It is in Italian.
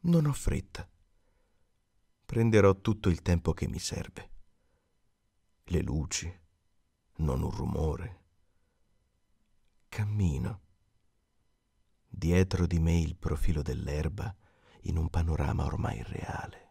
Non ho fretta. Prenderò tutto il tempo che mi serve. Le luci, non un rumore. Cammino. Dietro di me il profilo dell'erba in un panorama ormai reale.